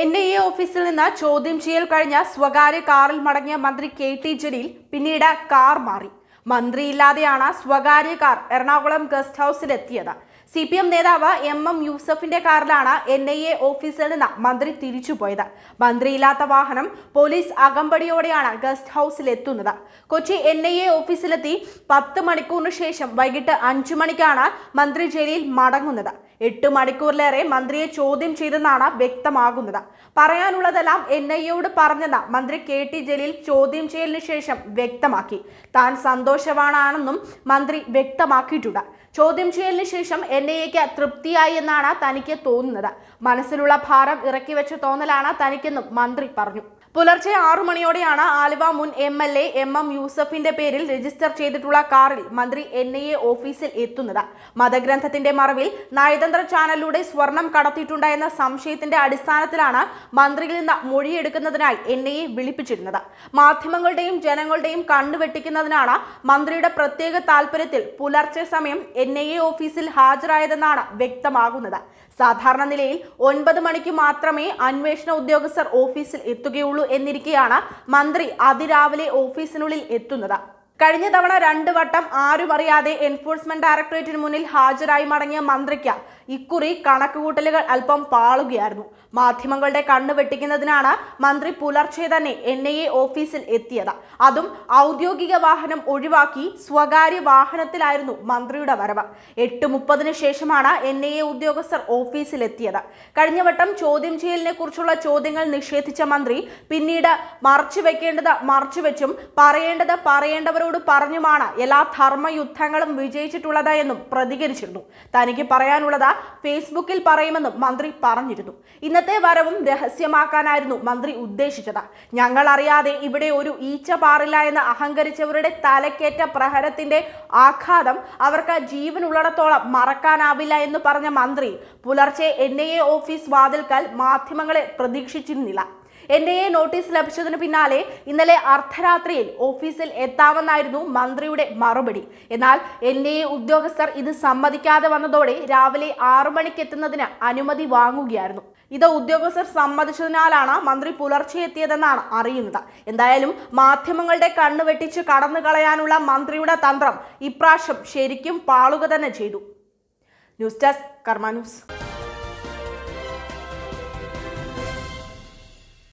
N I A ഓഫീസിൽ നിന്ന് ചോദ്യം ചെയ്യൽ കഴിഞ്ഞ സ്വകാര്യ കാറിൽ മടങ്ങിയ മന്ത്രി കെ ടി ജലീൽ പിന്നീട് കാർ മാറി മന്ത്രിയില്ലാതെയാണ് സ്വകാര്യ കാർ എറണാകുളം ഗസ്റ്റ് ഹൌസിലെത്തിയത് സി പി എം നേതാവ് എം എം യൂസഫിന്റെ കാറിലാണ് എൻ ഐ എ ഓഫീസിൽ നിന്ന് മന്ത്രി തിരിച്ചുപോയത് മന്ത്രിയില്ലാത്ത വാഹനം പോലീസ് അകമ്പടിയോടെയാണ് ഗസ്റ്റ് എത്തുന്നത് കൊച്ചി എൻ ഐ എ ഓഫീസിലെത്തി പത്ത് മണിക്കൂറിന് ശേഷം വൈകിട്ട് അഞ്ചു മണിക്കാണ് മന്ത്രി ജയിലിൽ മടങ്ങുന്നത് എട്ട് മണിക്കൂറിലേറെ മന്ത്രിയെ ചോദ്യം ചെയ്തെന്നാണ് വ്യക്തമാകുന്നത് പറയാനുള്ളതെല്ലാം എൻ ഐ എയോട് പറഞ്ഞെന്ന് മന്ത്രി കെ ടി ജലീൽ ചോദ്യം ചെയ്യലിന് ശേഷം വ്യക്തമാക്കി താൻ സന്തോഷം സന്തോഷവാനാണെന്നും മന്ത്രി വ്യക്തമാക്കിയിട്ടുണ്ട് ചോദ്യം ചെയ്യലിന് ശേഷം എൻ ഐ എക്ക് തൃപ്തിയായി എന്നാണ് തനിക്ക് തോന്നുന്നത് മനസ്സിലുള്ള ഭാരം ഇറക്കി വെച്ച തോന്നലാണ് തനിക്കെന്നും മന്ത്രി പറഞ്ഞു പുലർച്ചെ ആറു മണിയോടെയാണ് ആലുവ മുൻ M L A M M യൂസഫിന്റെ പേരിൽ രജിസ്റ്റർ ചെയ്തിട്ടുള്ള കാറിൽ മന്ത്രി എൻ ഐ എ ഓഫീസിൽ എത്തുന്നത് മതഗ്രന്ഥത്തിന്റെ മറവിൽ നയതന്ത്ര ചാനലിലൂടെ സ്വർണം കടത്തിയിട്ടുണ്ടായെന്ന സംശയത്തിന്റെ അടിസ്ഥാനത്തിലാണ് മന്ത്രിയിൽ നിന്ന് മൊഴിയെടുക്കുന്നതിനായി എൻ ഐ എ വിളിപ്പിച്ചിരുന്നത് മാധ്യമങ്ങളുടെയും ജനങ്ങളുടെയും കണ്ണുവെട്ടിക്കുന്നതിനാണ് മന്ത്രിയുടെ പ്രത്യേക താൽപര്യത്തിൽ പുലർച്ചെ സമയം എൻ ഐ എ ഓഫീസിൽ ഹാജരായതെന്നാണ് വ്യക്തമാകുന്നത് സാധാരണ നിലയിൽ ഒൻപത് മണിക്ക് മാത്രമേ അന്വേഷണ ഉദ്യോഗസ്ഥർ ഓഫീസിൽ എത്തുകയുള്ളൂ എന്നിരിക്കെയാണ് മന്ത്രി അതിരാവിലെ ഓഫീസിനുള്ളിൽ എത്തുന്നത് കഴിഞ്ഞ തവണ രണ്ട് വട്ടം ആരും അറിയാതെ എൻഫോഴ്സ്മെന്റ് ഡയറക്ടറേറ്റിന് മുന്നിൽ ഹാജരായി മടങ്ങിയ മന്ത്രിക്ക് ഇക്കുറി കണക്കുകൂട്ടലുകൾ അല്പം പാളുകയായിരുന്നു മാധ്യമങ്ങളുടെ കണ്ണു വെട്ടിക്കുന്നതിനാണ് മന്ത്രി പുലർച്ചെ തന്നെ എൻ ഓഫീസിൽ എത്തിയത് അതും ഔദ്യോഗിക വാഹനം ഒഴിവാക്കി സ്വകാര്യ വാഹനത്തിലായിരുന്നു മന്ത്രിയുടെ വരവ് എട്ട് മുപ്പതിന് ശേഷമാണ് എൻ ഐ എ ഉദ്യോഗസ്ഥർ ഓഫീസിലെത്തിയത് കഴിഞ്ഞ വട്ടം ചോദ്യം ചെയ്യലിനെ കുറിച്ചുള്ള ചോദ്യങ്ങൾ നിഷേധിച്ച മന്ത്രി പിന്നീട് മറച്ചു വെക്കേണ്ടത് മറച്ചുവെച്ചും പറയേണ്ടത് പറയേണ്ടവരോട് ജനങ്ങളോട് പറഞ്ഞുമാണ് എല്ലാ ധർമ്മയുദ്ധങ്ങളും വിജയിച്ചിട്ടുള്ളത് എന്നും പ്രതികരിച്ചിരുന്നു തനിക്ക് പറയാനുള്ളത് ഫേസ്ബുക്കിൽ പറയുമെന്നും മന്ത്രി പറഞ്ഞിരുന്നു ഇന്നത്തെ വരവും രഹസ്യമാക്കാനായിരുന്നു മന്ത്രി ഉദ്ദേശിച്ചത് ഞങ്ങൾ അറിയാതെ ഇവിടെ ഒരു ഈച്ച പാറില്ല എന്ന് അഹങ്കരിച്ചവരുടെ തലക്കേറ്റ പ്രഹരത്തിന്റെ ആഘാതം അവർക്ക് ജീവനുള്ളിടത്തോളം മറക്കാനാവില്ല എന്ന് പറഞ്ഞ മന്ത്രി പുലർച്ചെ എൻ ഐ എ ഓഫീസ് വാതിൽക്കാൽ മാധ്യമങ്ങളെ പ്രതീക്ഷിച്ചിരുന്നില്ല എൻ ഐ എ നോട്ടീസ് ലഭിച്ചതിന് പിന്നാലെ ഇന്നലെ അർദ്ധരാത്രിയിൽ ഓഫീസിൽ എത്താമെന്നായിരുന്നു മന്ത്രിയുടെ മറുപടി എന്നാൽ എൻ ഐ എ ഉദ്യോഗസ്ഥർ ഇത് സമ്മതിക്കാതെ വന്നതോടെ രാവിലെ ആറു മണിക്ക് എത്തുന്നതിന് അനുമതി വാങ്ങുകയായിരുന്നു ഇത് ഉദ്യോഗസ്ഥർ സമ്മതിച്ചതിനാലാണ് മന്ത്രി പുലർച്ചെ എത്തിയതെന്നാണ് അറിയുന്നത് എന്തായാലും മാധ്യമങ്ങളുടെ കണ്ണു വെട്ടിച്ച് കടന്നു കളയാനുള്ള മന്ത്രിയുടെ തന്ത്രം ഇപ്രാവശ്യം ശരിക്കും പാളുക തന്നെ ചെയ്തു ന്യൂസ് ഡെസ്ക് കർമ്മ ന്യൂസ്